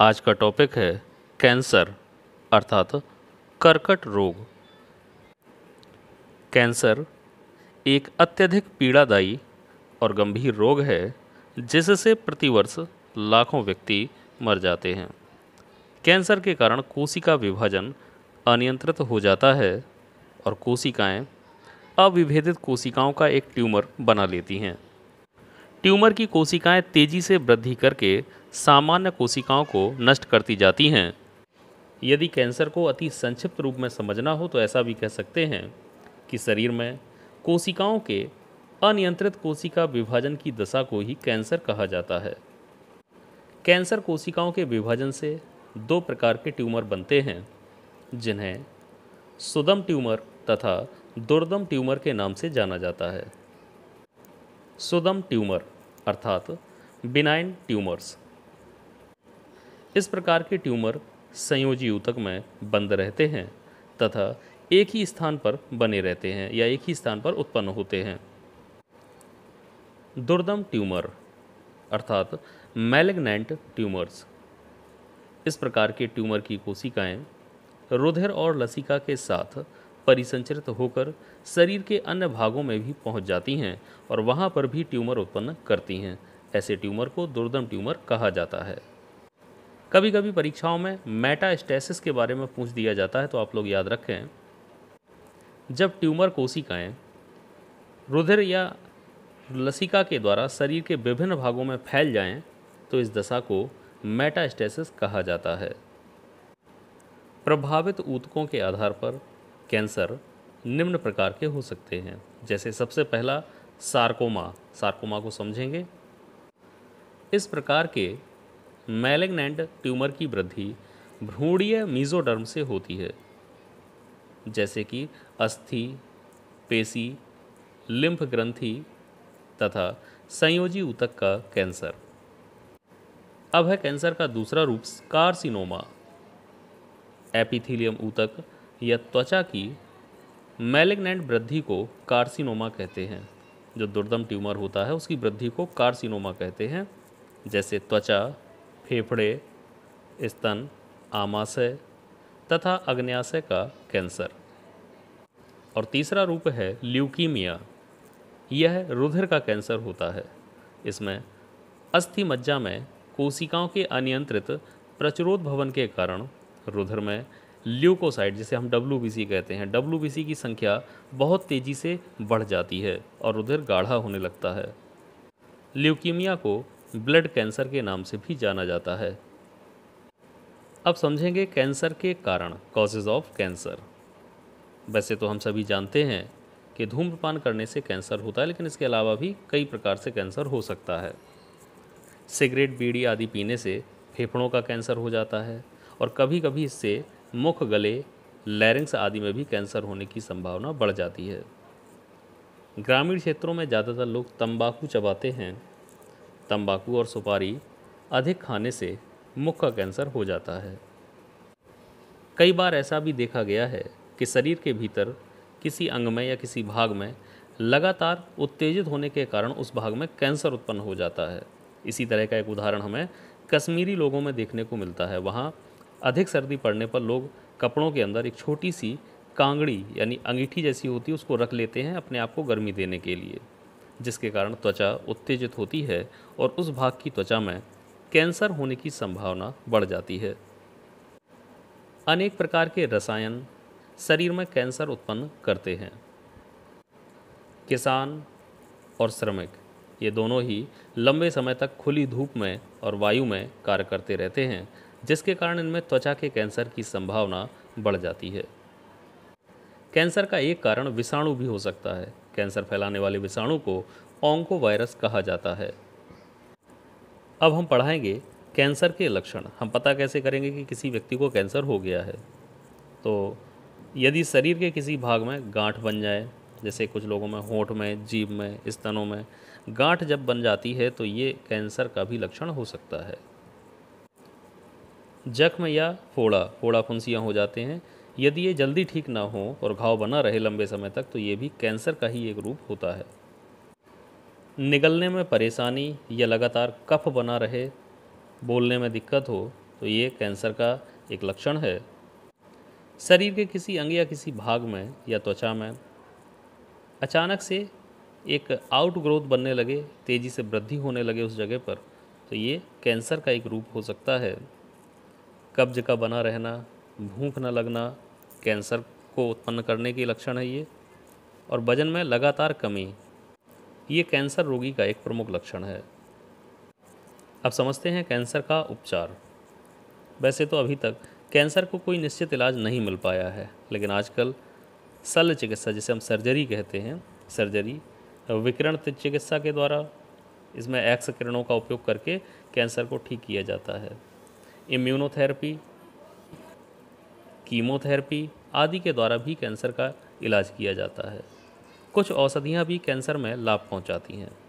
आज का टॉपिक है कैंसर अर्थात कर्कट रोग कैंसर एक अत्यधिक पीड़ादायी और गंभीर रोग है जिससे प्रतिवर्ष लाखों व्यक्ति मर जाते हैं कैंसर के कारण कोशिका विभाजन अनियंत्रित हो जाता है और कोशिकाएं अविभेदित कोशिकाओं का एक ट्यूमर बना लेती हैं ट्यूमर की कोशिकाएं तेजी से वृद्धि करके सामान्य कोशिकाओं को नष्ट करती जाती हैं यदि कैंसर को अति संक्षिप्त रूप में समझना हो तो ऐसा भी कह सकते हैं कि शरीर में कोशिकाओं के अनियंत्रित कोशिका विभाजन की दशा को ही कैंसर कहा जाता है कैंसर कोशिकाओं के विभाजन से दो प्रकार के ट्यूमर बनते हैं जिन्हें सुदम ट्यूमर तथा दुर्दम ट्यूमर के नाम से जाना जाता है सुदम ट्यूमर अर्थात बिनाइन ट्यूमर्स इस प्रकार के ट्यूमर संयोजी ऊतक में बंद रहते हैं तथा एक ही स्थान पर बने रहते हैं या एक ही स्थान पर उत्पन्न होते हैं दुर्दम ट्यूमर अर्थात मैलेग्नेंट ट्यूमर्स इस प्रकार के ट्यूमर की कोशिकाएं रुधिर और लसिका के साथ परिसंचरित होकर शरीर के अन्य भागों में भी पहुंच जाती हैं और वहां पर भी ट्यूमर उत्पन्न करती हैं ऐसे ट्यूमर को दुर्दम ट्यूमर कहा जाता है कभी कभी परीक्षाओं में मेटास्टेसिस के बारे में पूछ दिया जाता है तो आप लोग याद रखें जब ट्यूमर कोशिकाएं रुधिर या लसिका के द्वारा शरीर के विभिन्न भागों में फैल जाएं तो इस दशा को मेटास्टेसिस कहा जाता है प्रभावित ऊतकों के आधार पर कैंसर निम्न प्रकार के हो सकते हैं जैसे सबसे पहला सार्कोमा सार्कोमा को समझेंगे इस प्रकार के मैलेग्नेंट ट्यूमर की वृद्धि भ्रूणीय मीजोडर्म से होती है जैसे कि अस्थि पेशी लिम्फ ग्रंथि तथा संयोजी ऊतक का कैंसर अब है कैंसर का दूसरा रूप कार्सिनोमा एपिथीलियम ऊतक या त्वचा की मैलिग्नेंट वृद्धि को कार्सिनोमा कहते हैं जो दुर्दम ट्यूमर होता है उसकी वृद्धि को कार्सिनोमा कहते हैं जैसे त्वचा फेफड़े स्तन आमाशय तथा अग्न्याशय का कैंसर और तीसरा रूप है ल्यूकीमिया यह रुधिर का कैंसर होता है इसमें अस्थि मज्जा में कोशिकाओं के अनियंत्रित भवन के कारण रुधिर में ल्यूकोसाइट जिसे हम डब्ल्यू कहते हैं डब्ल्यू की संख्या बहुत तेज़ी से बढ़ जाती है और उधर गाढ़ा होने लगता है ल्यूकीमिया को ब्लड कैंसर के नाम से भी जाना जाता है अब समझेंगे कैंसर के कारण कॉजेज ऑफ कैंसर वैसे तो हम सभी जानते हैं कि धूम्रपान करने से कैंसर होता है लेकिन इसके अलावा भी कई प्रकार से कैंसर हो सकता है सिगरेट बीड़ी आदि पीने से फेफड़ों का कैंसर हो जाता है और कभी कभी इससे मुख गले लैरिंग्स आदि में भी कैंसर होने की संभावना बढ़ जाती है ग्रामीण क्षेत्रों में ज़्यादातर लोग तंबाकू चबाते हैं तंबाकू और सुपारी अधिक खाने से मुख का कैंसर हो जाता है कई बार ऐसा भी देखा गया है कि शरीर के भीतर किसी अंग में या किसी भाग में लगातार उत्तेजित होने के कारण उस भाग में कैंसर उत्पन्न हो जाता है इसी तरह का एक उदाहरण हमें कश्मीरी लोगों में देखने को मिलता है वहाँ अधिक सर्दी पड़ने पर लोग कपड़ों के अंदर एक छोटी सी कांगड़ी यानी अंगीठी जैसी होती है उसको रख लेते हैं अपने आप को गर्मी देने के लिए जिसके कारण त्वचा उत्तेजित होती है और उस भाग की त्वचा में कैंसर होने की संभावना बढ़ जाती है अनेक प्रकार के रसायन शरीर में कैंसर उत्पन्न करते हैं किसान और श्रमिक ये दोनों ही लंबे समय तक खुली धूप में और वायु में कार्य करते रहते हैं जिसके कारण इनमें त्वचा के कैंसर की संभावना बढ़ जाती है कैंसर का एक कारण विषाणु भी हो सकता है कैंसर फैलाने वाले विषाणु को ओंको वायरस कहा जाता है अब हम पढ़ाएंगे कैंसर के लक्षण हम पता कैसे करेंगे कि किसी व्यक्ति को कैंसर हो गया है तो यदि शरीर के किसी भाग में गांठ बन जाए जैसे कुछ लोगों में होठ में जीभ में स्तनों में गांठ जब बन जाती है तो ये कैंसर का भी लक्षण हो सकता है जख्म या फोड़ा फोड़ा फुंसियाँ हो जाते हैं यदि ये जल्दी ठीक ना हो और घाव बना रहे लंबे समय तक तो ये भी कैंसर का ही एक रूप होता है निगलने में परेशानी या लगातार कफ बना रहे बोलने में दिक्कत हो तो ये कैंसर का एक लक्षण है शरीर के किसी अंग या किसी भाग में या त्वचा में अचानक से एक आउट ग्रोथ बनने लगे तेज़ी से वृद्धि होने लगे उस जगह पर तो ये कैंसर का एक रूप हो सकता है कब्ज का बना रहना भूख न लगना कैंसर को उत्पन्न करने के लक्षण है ये और वजन में लगातार कमी ये कैंसर रोगी का एक प्रमुख लक्षण है अब समझते हैं कैंसर का उपचार वैसे तो अभी तक कैंसर को कोई निश्चित इलाज नहीं मिल पाया है लेकिन आजकल शल्य चिकित्सा जिसे हम सर्जरी कहते हैं सर्जरी विकिरण चिकित्सा के द्वारा इसमें एक्स किरणों का उपयोग करके कैंसर को ठीक किया जाता है इम्यूनोथेरेपी कीमोथेरेपी आदि के द्वारा भी कैंसर का इलाज किया जाता है कुछ औषधियाँ भी कैंसर में लाभ पहुँचाती हैं